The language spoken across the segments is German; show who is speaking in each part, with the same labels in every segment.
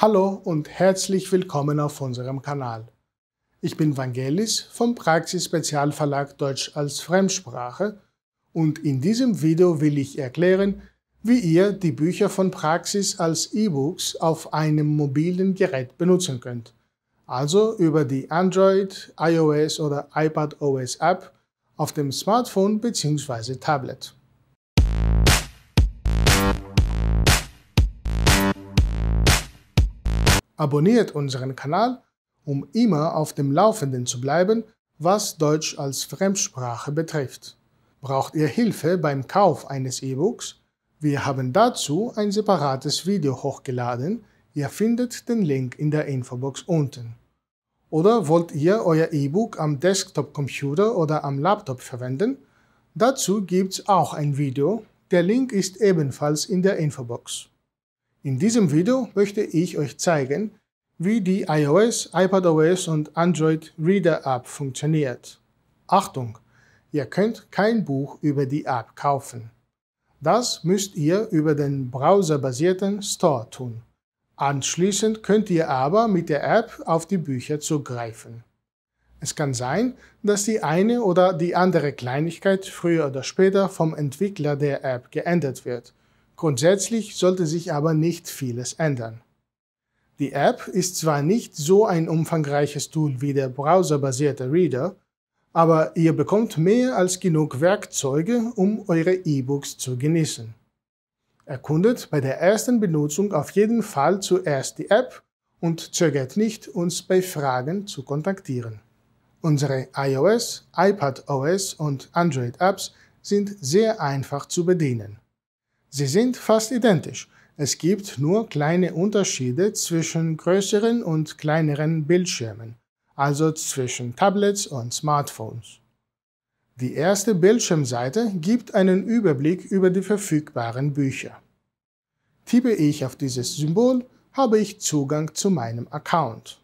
Speaker 1: Hallo und herzlich willkommen auf unserem Kanal. Ich bin Vangelis vom Praxis Spezialverlag Deutsch als Fremdsprache und in diesem Video will ich erklären, wie ihr die Bücher von Praxis als E-Books auf einem mobilen Gerät benutzen könnt. Also über die Android, iOS oder iPadOS App auf dem Smartphone bzw. Tablet. Abonniert unseren Kanal, um immer auf dem Laufenden zu bleiben, was Deutsch als Fremdsprache betrifft. Braucht ihr Hilfe beim Kauf eines E-Books? Wir haben dazu ein separates Video hochgeladen. Ihr findet den Link in der Infobox unten. Oder wollt ihr euer E-Book am Desktop-Computer oder am Laptop verwenden? Dazu gibt's auch ein Video. Der Link ist ebenfalls in der Infobox. In diesem Video möchte ich euch zeigen, wie die iOS, iPadOS und Android Reader App funktioniert. Achtung, ihr könnt kein Buch über die App kaufen. Das müsst ihr über den browserbasierten Store tun. Anschließend könnt ihr aber mit der App auf die Bücher zugreifen. Es kann sein, dass die eine oder die andere Kleinigkeit früher oder später vom Entwickler der App geändert wird Grundsätzlich sollte sich aber nicht vieles ändern. Die App ist zwar nicht so ein umfangreiches Tool wie der browserbasierte Reader, aber ihr bekommt mehr als genug Werkzeuge, um eure E-Books zu genießen. Erkundet bei der ersten Benutzung auf jeden Fall zuerst die App und zögert nicht, uns bei Fragen zu kontaktieren. Unsere iOS, iPadOS und Android-Apps sind sehr einfach zu bedienen. Sie sind fast identisch. Es gibt nur kleine Unterschiede zwischen größeren und kleineren Bildschirmen, also zwischen Tablets und Smartphones. Die erste Bildschirmseite gibt einen Überblick über die verfügbaren Bücher. Tippe ich auf dieses Symbol, habe ich Zugang zu meinem Account.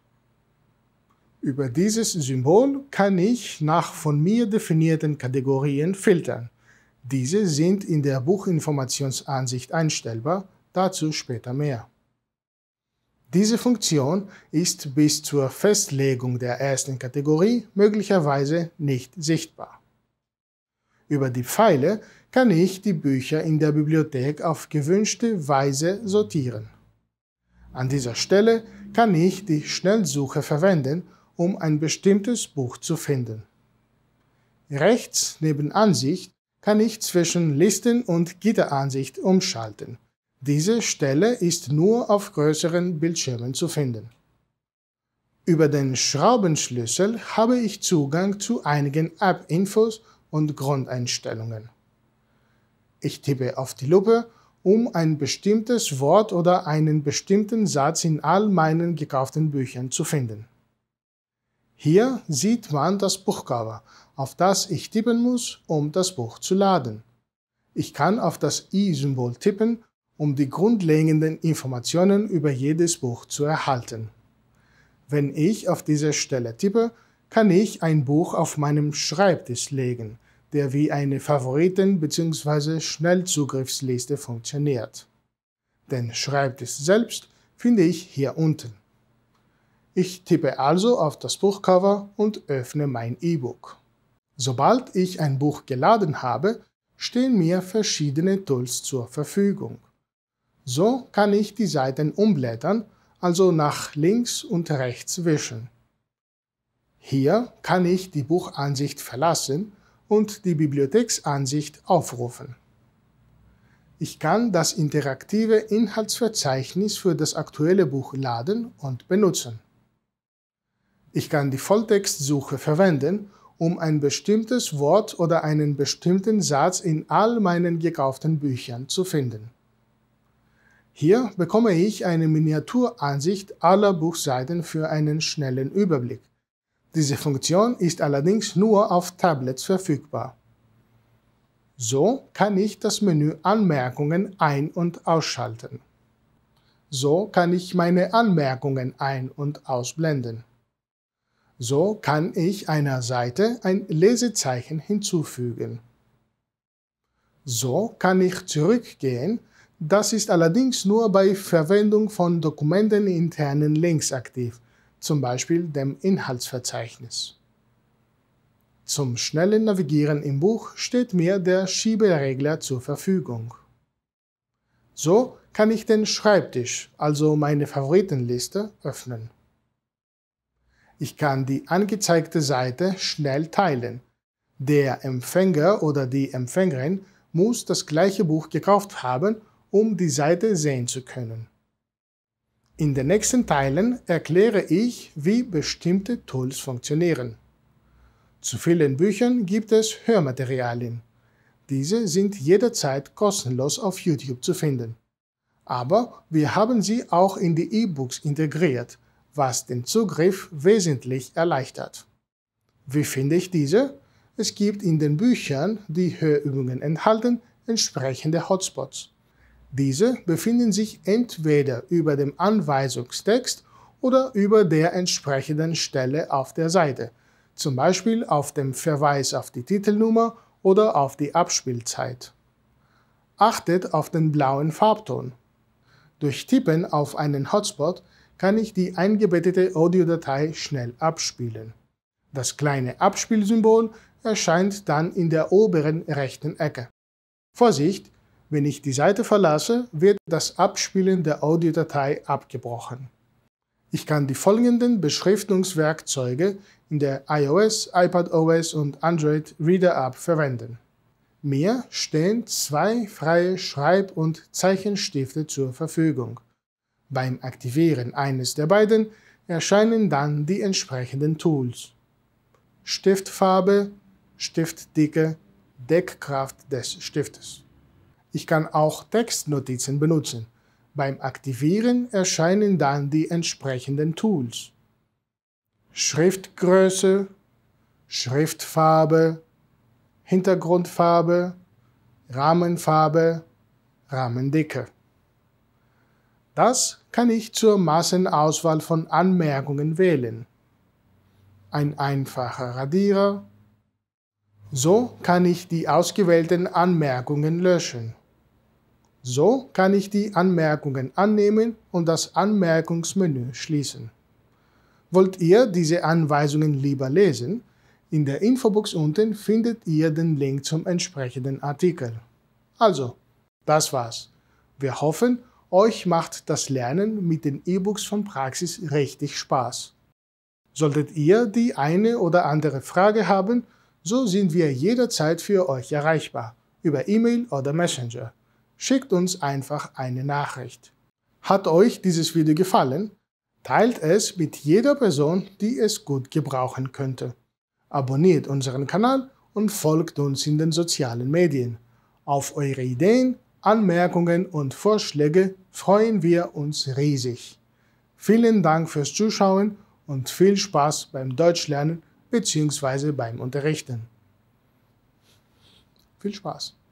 Speaker 1: Über dieses Symbol kann ich nach von mir definierten Kategorien filtern diese sind in der Buchinformationsansicht einstellbar, dazu später mehr. Diese Funktion ist bis zur Festlegung der ersten Kategorie möglicherweise nicht sichtbar. Über die Pfeile kann ich die Bücher in der Bibliothek auf gewünschte Weise sortieren. An dieser Stelle kann ich die Schnellsuche verwenden, um ein bestimmtes Buch zu finden. Rechts neben Ansicht kann ich zwischen Listen- und Gitteransicht umschalten. Diese Stelle ist nur auf größeren Bildschirmen zu finden. Über den Schraubenschlüssel habe ich Zugang zu einigen App-Infos und Grundeinstellungen. Ich tippe auf die Lupe, um ein bestimmtes Wort oder einen bestimmten Satz in all meinen gekauften Büchern zu finden. Hier sieht man das Buchcover, auf das ich tippen muss, um das Buch zu laden. Ich kann auf das i-Symbol tippen, um die grundlegenden Informationen über jedes Buch zu erhalten. Wenn ich auf diese Stelle tippe, kann ich ein Buch auf meinem Schreibtisch legen, der wie eine Favoriten- bzw. Schnellzugriffsliste funktioniert. Den Schreibtisch selbst finde ich hier unten. Ich tippe also auf das Buchcover und öffne mein E-Book. Sobald ich ein Buch geladen habe, stehen mir verschiedene Tools zur Verfügung. So kann ich die Seiten umblättern, also nach links und rechts wischen. Hier kann ich die Buchansicht verlassen und die Bibliotheksansicht aufrufen. Ich kann das interaktive Inhaltsverzeichnis für das aktuelle Buch laden und benutzen. Ich kann die Volltextsuche verwenden, um ein bestimmtes Wort oder einen bestimmten Satz in all meinen gekauften Büchern zu finden. Hier bekomme ich eine Miniaturansicht aller Buchseiten für einen schnellen Überblick. Diese Funktion ist allerdings nur auf Tablets verfügbar. So kann ich das Menü Anmerkungen ein- und ausschalten. So kann ich meine Anmerkungen ein- und ausblenden. So kann ich einer Seite ein Lesezeichen hinzufügen. So kann ich zurückgehen, das ist allerdings nur bei Verwendung von dokumenteninternen Links aktiv, zum Beispiel dem Inhaltsverzeichnis. Zum schnellen Navigieren im Buch steht mir der Schieberegler zur Verfügung. So kann ich den Schreibtisch, also meine Favoritenliste, öffnen. Ich kann die angezeigte Seite schnell teilen. Der Empfänger oder die Empfängerin muss das gleiche Buch gekauft haben, um die Seite sehen zu können. In den nächsten Teilen erkläre ich, wie bestimmte Tools funktionieren. Zu vielen Büchern gibt es Hörmaterialien. Diese sind jederzeit kostenlos auf YouTube zu finden. Aber wir haben sie auch in die E-Books integriert, was den Zugriff wesentlich erleichtert. Wie finde ich diese? Es gibt in den Büchern, die Hörübungen enthalten, entsprechende Hotspots. Diese befinden sich entweder über dem Anweisungstext oder über der entsprechenden Stelle auf der Seite, zum Beispiel auf dem Verweis auf die Titelnummer oder auf die Abspielzeit. Achtet auf den blauen Farbton. Durch Tippen auf einen Hotspot kann ich die eingebettete Audiodatei schnell abspielen. Das kleine Abspielsymbol erscheint dann in der oberen rechten Ecke. Vorsicht, wenn ich die Seite verlasse, wird das Abspielen der Audiodatei abgebrochen. Ich kann die folgenden Beschriftungswerkzeuge in der iOS, iPadOS und Android Reader App verwenden. Mir stehen zwei freie Schreib- und Zeichenstifte zur Verfügung. Beim Aktivieren eines der beiden erscheinen dann die entsprechenden Tools. Stiftfarbe, Stiftdicke, Deckkraft des Stiftes. Ich kann auch Textnotizen benutzen. Beim Aktivieren erscheinen dann die entsprechenden Tools. Schriftgröße, Schriftfarbe, Hintergrundfarbe, Rahmenfarbe, Rahmendicke. Das kann ich zur Massenauswahl von Anmerkungen wählen. Ein einfacher Radierer. So kann ich die ausgewählten Anmerkungen löschen. So kann ich die Anmerkungen annehmen und das Anmerkungsmenü schließen. Wollt ihr diese Anweisungen lieber lesen? In der Infobox unten findet ihr den Link zum entsprechenden Artikel. Also, das war's. Wir hoffen, euch macht das Lernen mit den E-Books von Praxis richtig Spaß. Solltet ihr die eine oder andere Frage haben, so sind wir jederzeit für euch erreichbar, über E-Mail oder Messenger. Schickt uns einfach eine Nachricht. Hat euch dieses Video gefallen? Teilt es mit jeder Person, die es gut gebrauchen könnte. Abonniert unseren Kanal und folgt uns in den sozialen Medien. Auf eure Ideen Anmerkungen und Vorschläge freuen wir uns riesig. Vielen Dank fürs Zuschauen und viel Spaß beim Deutschlernen bzw. beim Unterrichten. Viel Spaß!